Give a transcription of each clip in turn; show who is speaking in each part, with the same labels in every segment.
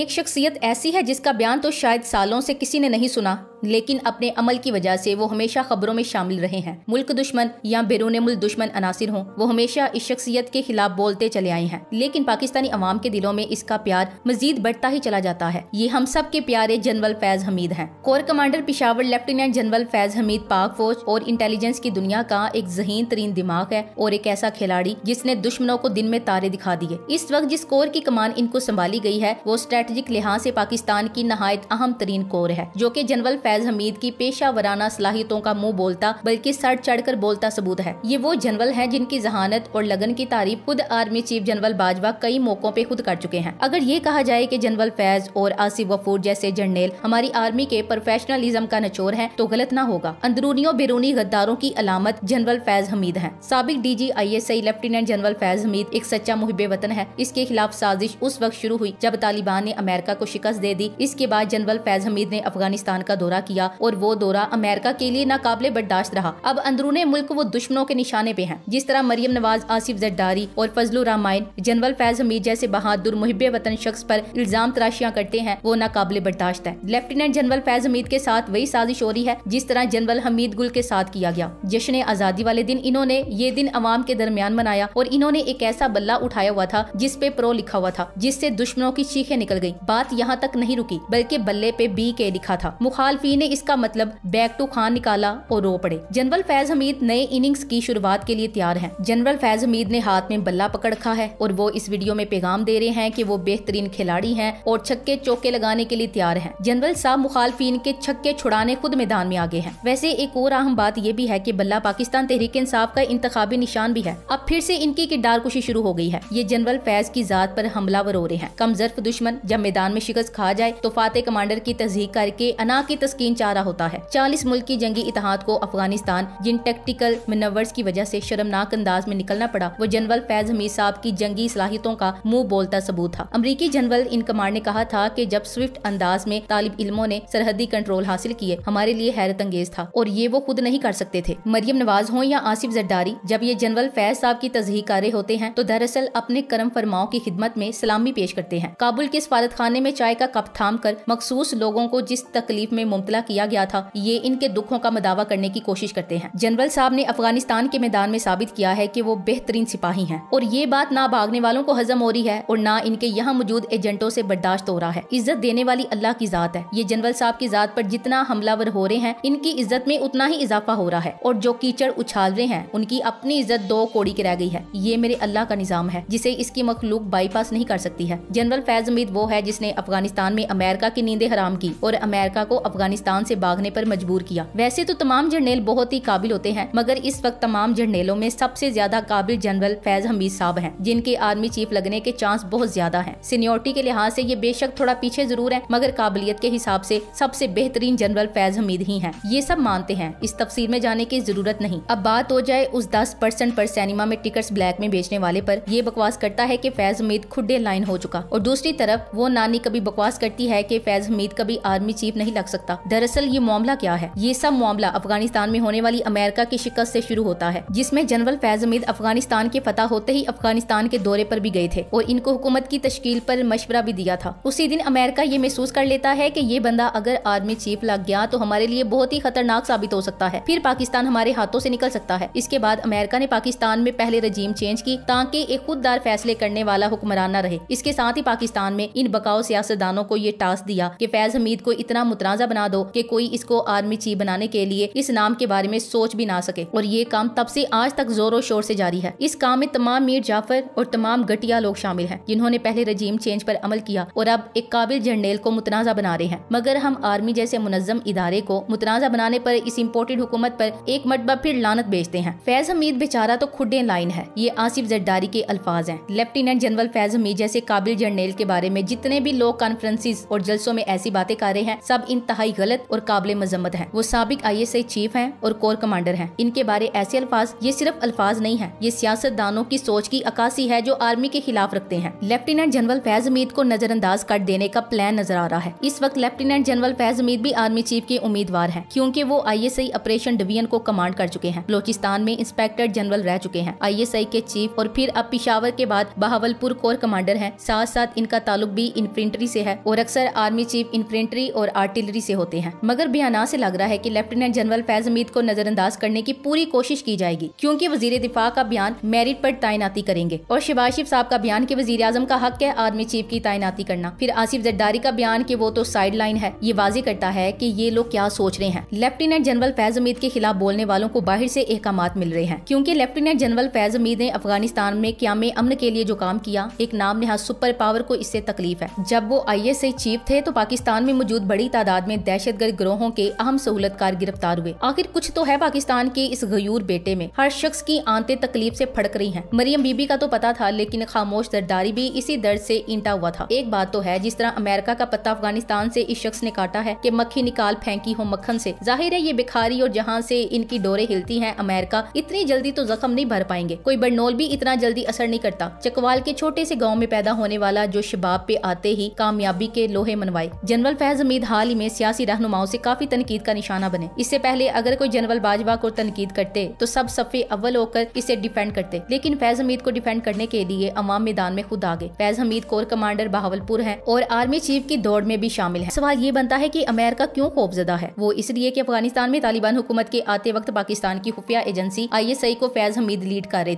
Speaker 1: एक शख्सियत ऐसी है जिसका बयान तो शायद सालों से किसी ने नहीं सुना लेकिन अपने अमल की वजह से वो हमेशा खबरों में शामिल रहे हैं मुल्क दुश्मन या बैरून मुल्क दुश्मन अनासर हों वो हमेशा इस शख्सियत के खिलाफ बोलते चले आए हैं लेकिन पाकिस्तानी अवाम के दिलों में इसका प्यार मजीद बढ़ता ही चला जाता है ये हम सब के प्यारे जनरल फैज हमीद है corps commander Peshawar lieutenant general Faiz Hameed Pak फौज और इंटेलिजेंस की दुनिया का एक जहीन तरीन दिमाग है और एक ऐसा खिलाड़ी जिसने दुश्मनों को दिन में तारे दिखा दिए इस वक्त जिस कोर की कमान इनको संभाली गई है वो स्ट्रेटेजिक लिहाज से पाकिस्तान की नहायत अहम तरीन कोर है जो की जनरल फैज फैज हमीद की पेशा वराना सलाहितों का मुंह बोलता बल्कि सर चढ़कर बोलता सबूत है ये वो जनरल हैं जिनकी जहानत और लगन की तारीफ खुद आर्मी चीफ जनरल बाजवा कई मौकों पे खुद कर चुके हैं अगर ये कहा जाए कि जनरल फैज और आसिफ वफूर जैसे जनरल हमारी आर्मी के प्रोफेशनलिज्म का नचोर है तो गलत न होगा अंदरूनी और बेरूनी गद्दारों की अलामत जनरल फैज हमीद है सबक D G I S I lieutenant general Faiz Hameed एक सच्चा मुहब वतन है इसके खिलाफ साजिश उस वक्त शुरू हुई जब तालिबान ने अमेरिका को शिकस्त दे दी इसके बाद जनरल फैज हमीद ने अफगानिस्तान का दौरा किया और वो दौरा अमेरिका के लिए नाकाबले बर्दाश्त रहा अब अंदरूने मुल्क वो दुश्मनों के निशाने पे है जिस तरह मरियम नवाज आसिफ जद्दारी और फजलू रामायण जनरल फैज हमीद जैसे बहादुर मुहिब वतन शख्स पर इल्जाम तराशियां करते हैं वो नाकाबले बर्दाश्त है लेफ्टिनेंट जनरल फैज हमीद के साथ वही साजिश हो रही है जिस तरह जनरल हमीद गुल के साथ किया गया जश्न आज़ादी वाले दिन इन्होंने ये दिन अवाम के दरमियान मनाया और इन्होंने एक ऐसा बल्ला उठाया हुआ था जिस पे प्रो लिखा हुआ था जिससे दुश्मनों की चीखें निकल गयी बात यहाँ तक नहीं रुकी बल्कि बल्ले पे बी के लिखा था मुखालफी हमीद ने इसका मतलब बैक टू खान निकाला और रो पड़े जनरल फैज हमीद नए इनिंग्स की शुरुआत के लिए तैयार हैं जनरल फैज हमीद ने हाथ में बल्ला पकड़ रखा है और वो इस वीडियो में पैगाम दे रहे हैं कि वो बेहतरीन खिलाड़ी हैं और छक्के चौके लगाने के लिए तैयार हैं जनरल साहब मुखालफिन के छक्के छुड़ाने खुद मैदान में आगे है वैसे एक और अहम बात ये भी है की बल्ला पाकिस्तान तहरीक इंसाफ का इंतबी निशान भी है अब फिर से इनकी किरदार कुशी शुरू हो गई है ये जनरल फैज की जात पर हमलावर हो रहे हैं कमजर्फ दुश्मन जब मैदान में शिकस्त खा जाए तो फाते कमांडर की तस्दीक करके अना की तस्कीन चाह रहा होता है चालीस मुल्क की जंगी इतिहाद को अफगानिस्तान जिन टेक्टिकल मनवर्स की वजह ऐसी शर्मनाक अंदाज में निकलना पड़ा वो जनरल फैज हमीद साहब की जंगी सलाहितों का मुँह बोलता सबूत था अमरीकी जनरल इन कमार ने कहा था की जब स्विफ्ट अंदाज में तालिब इलमों ने सरहदी कंट्रोल हासिल किए हमारे लिए हैरत अंगेज था और ये वो खुद नहीं कर सकते थे मरियम नवाज हो या आसिफ जरदारी जब ये जनरल फैज साहब की तजही कार्य होते हैं तो दरअसल अपने कर्म फरमाओं की खिदमत में सलामी पेश करते हैं काबुल के सफारत खाने में चाय का कप थाम कर मखसूस लोगों को जिस तकलीफ में मुबतला किया गया था ये इनके दुखों का मदावा करने की कोशिश करते हैं जनरल साहब ने अफगानिस्तान के मैदान में साबित किया है की वो बेहतरीन सिपाही है और ये बात ना भागने वालों को हजम हो रही है और ना इनके यहाँ मौजूद एजेंटों ऐसी बर्दाश्त हो रहा है इज्जत देने वाली अल्लाह की जात है ये जनरल साहब की जात आरोप जितना हमलावर हो रहे हैं इनकी इज्जत में उतना ही इजाफा हो रहा है और जो कीचड़ उछाल रहे हैं उनकी अपनी इज्जत दो कोड़ी की रह गई है ये मेरे अल्लाह का निज़ाम है जिसे इसकी मखलूक बाईपास नहीं कर सकती है जनरल फैज उम्मीद वो है जिसने अफगानिस्तान में अमेरिका की नींदे हराम की और अमेरिका को अफगानिस्तान अफगानिस्तान से भागने पर मजबूर किया वैसे तो तमाम जर्नेल बहुत ही काबिल होते हैं मगर इस वक्त तमाम जर्नेलों में सबसे ज्यादा काबिल जनरल फैज हमीद साहब हैं जिनके आर्मी चीफ लगने के चांस बहुत ज्यादा है सीनियोरिटी के लिहाज ऐसी ये बेशक थोड़ा पीछे जरूर है मगर काबिलियत के हिसाब से सबसे बेहतरीन जनरल फैज हमीद ही हैं ये सब मानते हैं इस तफसीर में जाने की जरूरत नहीं अब बात हो जाए उस दस परसेंट आरोप सिनेमा में टिकट्स ब्लैक में बेचने वाले पर ये बकवास करता है कि फैज हमीद खुडे लाइन हो चुका और दूसरी तरफ वो नानी कभी बकवास करती है कि फैज हमीद कभी आर्मी चीफ नहीं लग सकता दरअसल ये मामला क्या है ये सब मामला अफगानिस्तान में होने वाली अमेरिका की शिकस्त ऐसी शुरू होता है जिसमे जनरल फैज उमीद अफगानिस्तान के फतह होते ही अफगानिस्तान के दौरे आरोप भी गए थे और इनको हुकूमत की तश्ल आरोप मशवरा भी दिया था उसी दिन अमेरिका ये महसूस कर लेता है की ये बंदा अगर आर्मी चीफ लग गया तो हमारे लिए बहुत ही खतरनाक साबित हो सकता है फिर पाकिस्तान हमारे हाथों ऐसी निकल सकता है इसके बाद अमेरिका ने पाकिस्तान में पहले रजीम चेंज की ताकि एक खुददार फैसले करने वाला हुक्मरान न रहे इसके साथ ही पाकिस्तान में इन बकाओ सियासतदानों को ये टास्क दिया कि फैज हमीद को इतना मुतनाजा बना दो कि कोई इसको आर्मी चीफ बनाने के लिए इस नाम के बारे में सोच भी ना सके और ये काम तब से आज तक जोरों शोर से जारी है इस काम में तमाम मीर जाफर और तमाम घटिया लोग शामिल हैं जिन्होंने पहले रजीम चेंज पर अमल किया और अब एक काबिल जर्नेल को मुतनाज़ा बना रहे हैं मगर हम आर्मी जैसे मुनजम इदारे को मुतनाज़ा बनाने पर इस इम्पोर्टेड हुकूमत पर एक मरतबा फिर लानत भेजते हैं फैज हमीद बेचारा तो खुडे लाइन है ये आसिफ जरदारी के अल्फाज है लेफ्टिनेंट जनरल फैज हमीद जैसे काबिल जर्नेल के बारे में जितने भी लोग कॉन्फ्रेंसिस और जलसों में ऐसी बातें कर रहे हैं सब इंतहाई गलत और काबिल मजम्मत है वो सबक आई एस आई चीफ है और कोर कमांडर है इनके बारे ऐसे अल्फाज ये सिर्फ अल्फाज नहीं है ये सियासतदानों की सोच की अक्सी है जो आर्मी के खिलाफ रखते हैं लेफ्टिनेंट जनरल फैज अमीद को नजरअंदाज कर देने का प्लान नजर आ रहा है इस वक्त लेफ्टिनेंट जनरल फैज अमीद भी आर्मी चीफ के उम्मीदवार है क्यूँकी वो I S I operation division को कमांड कर चुके हैं बलोचिस्तान में इंस्पेक्टर जनरल रह चुके हैं आई एस आई के चीफ और फिर अब पिशावर के बाद बहावलपुर कोर कमांडर है साथ साथ इनका ताल्लुक भी इन्फेंट्री से है और अक्सर आर्मी चीफ इन्फेंट्री और आर्टिलरी से होता होते हैं मगर बयाना से लग रहा है की लेफ्टिनेंट जनरल फैज अमीद को नजरअंदाज करने की पूरी कोशिश की जाएगी क्यूँकी वजीर दिफा का बयान मेरिट आरोप तैनाती करेंगे और शिबाज शिफ साहब का बयान की वजी अजम का हक है आर्मी चीफ की तैनाती करना फिर आसिफ जद्दारी का बयान की वो तो साइड लाइन है ये वाजी करता है की ये लोग क्या सोच रहे हैं लेफ्टिनेंट जनरल फैज अमीद के खिलाफ बोलने वालों को बाहर ऐसी अहकाम मिल रहे हैं क्यूँकी लेफ्टिनेंट जनरल फैज अमीद ने अफगानिस्तान में क्या में अमन के लिए जो काम किया एक नाम नेहा सुपर पावर को इससे तकलीफ है जब वो आई एस चीफ थे तो पाकिस्तान में मौजूद बड़ी तादाद में दहशत दहशतगर्द ग्रोहों के अहम सहूलतकार गिरफ्तार हुए आखिर कुछ तो है पाकिस्तान के इस गयूर बेटे में हर शख्स की आंतें तकलीफ से फड़क रही हैं मरियम बीबी का तो पता था लेकिन खामोश दर्दारी भी इसी दर्द से ईंटा हुआ था एक बात तो है जिस तरह अमेरिका का पत्ता अफगानिस्तान से इस शख्स ने काटा है की मक्खी निकाल फेंकी हो मक्खन से जाहिर है ये बिखारी और जहाँ से इनकी डोरे हिलती है अमेरिका इतनी जल्दी तो जख्म नहीं भर पाएंगे कोई बरनोल भी इतना जल्दी असर नहीं करता चकवाल के छोटे से गाँव में पैदा होने वाला जो शबाब पे आते ही कामयाबी के लोहे मनवाए जनरल फैज हमीद हाल ही में सियासी सियासी रहनुमाओं से काफी तनकीद का निशाना बने इससे पहले अगर कोई जनरल बाजवा को तनकीद करते तो सब सफ़े अव्वल होकर इसे डिफेंड करते लेकिन फैज हमीद को डिफेंड करने के लिए अवाम मैदान में खुद आ गए फैज हमीद कोर कमांडर बहावलपुर है और आर्मी चीफ की दौड़ में भी शामिल है सवाल ये बनता है की अमेरिका क्यूँ खौफजदा है वो इसलिए की अफगानिस्तान में तालिबान हुकूमत के आते वक्त पाकिस्तान की खुफिया एजेंसी आई को फैज हमीद लीड कर रहे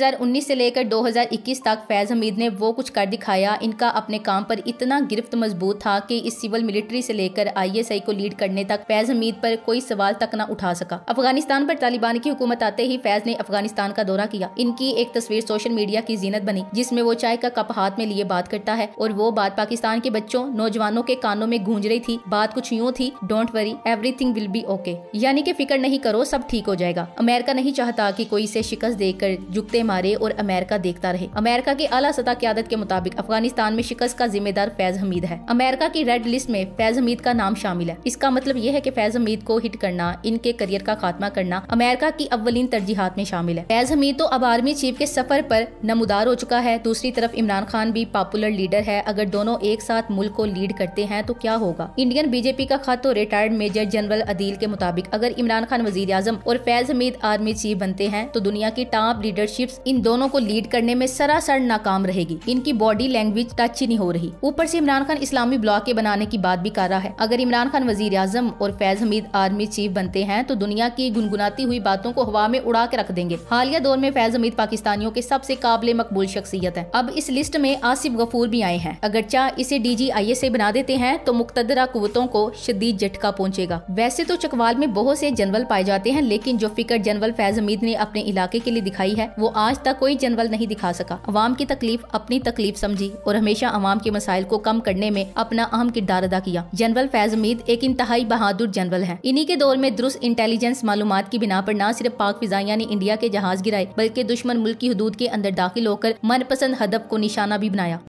Speaker 1: थे उन्नीस से लेकर इक्कीस तक फैज हमीद ने वो कुछ कर दिखाया इनका अपने काम पर इतना गिरफ्त मजबूत था कि इस सिविल मिलिट्री से लेकर आई आईएसआई को लीड करने तक फैज हमीद पर कोई सवाल तक न उठा सका अफगानिस्तान पर तालिबान की हुकूमत आते ही फैज ने अफगानिस्तान का दौरा किया इनकी एक तस्वीर सोशल मीडिया की जीनत बनी जिसमे वो चाय का कप हाथ में लिए बात करता है और वो बात पाकिस्तान के बच्चों नौजवानों के कानों में गूंज रही थी बात कुछ यूँ थी don't worry everything will be okay यानी की फिक्र नहीं करो सब ठीक हो जाएगा अमेरिका नहीं चाहता की कोई इसे शिकस्त कर जुकते मारे और अमेरिका देखता रहे अमेरिका की अला सतह आदत के मुताबिक अफगानिस्तान में शिकस्त का जिम्मेदार फैज हमीद है अमेरिका की रेड लिस्ट में फैज हमीद का नाम शामिल शामिल है इसका मतलब यह है की फैज हमीद को हिट करना इनके करियर का खात्मा करना अमेरिका की अवलिन तरजीहत में शामिल है फैज हमीद तो अब आर्मी चीफ के सफर पर नमदार हो चुका है दूसरी तरफ इमरान खान भी पॉपुलर लीडर है अगर दोनों एक साथ मुल्क को लीड करते हैं तो क्या होगा इंडियन बीजेपी का खातो रिटायर्ड मेजर जनरल अदील के मुताबिक अगर इमरान खान वजीर आजम और फैज हमीद आर्मी चीफ बनते हैं तो दुनिया की टॉप लीडरशिप इन दोनों को लीड करने में सरासर नाकाम रहेगी इनकी बॉडी लैंग्वेज टच ही नहीं हो रही ऊपर ऐसी इमरान खान इस्लामी ब्लॉक के बनाने की बात भी कर रहा है अगर इमरान इमरान खान वजीर अजम और फैज हमीद आर्मी चीफ बनते हैं तो दुनिया की गुनगुनाती हुई बातों को हवा में उड़ा के रख देंगे हालिया दौर में फैज हमीद पाकिस्तानियों के सबसे काबिल मकबूल शख्सियत है अब इस लिस्ट में आसिफ गफूर भी आए हैं अगर चाह इसे डी जी आई एस बना देते हैं तो मुख्तरा कुतों को शदीद झटका पहुँचेगा वैसे तो चकवाल में बहुत से जनरल पाए जाते हैं लेकिन जो फिकर जनरल फैज हमीद ने अपने इलाके के लिए दिखाई है वो आज तक कोई जनरल नहीं दिखा सका अवाम की तकलीफ अपनी तकलीफ समझी और हमेशा अवाम के मसाइल को कम करने में अपना अहम किरदार अदा किया जनरल फैज हमीद रशीद एक इंतहाई बहादुर जनरल है इन्हीं के दौर में दुरुस्त इंटेलिजेंस मालूम की बिना पर न सिर्फ पाक फिजाइया ने इंडिया के जहाज गिराए बल्कि दुश्मन मुल्क की हदूद के अंदर दाखिल होकर मनपसंद हदब को निशाना भी बनाया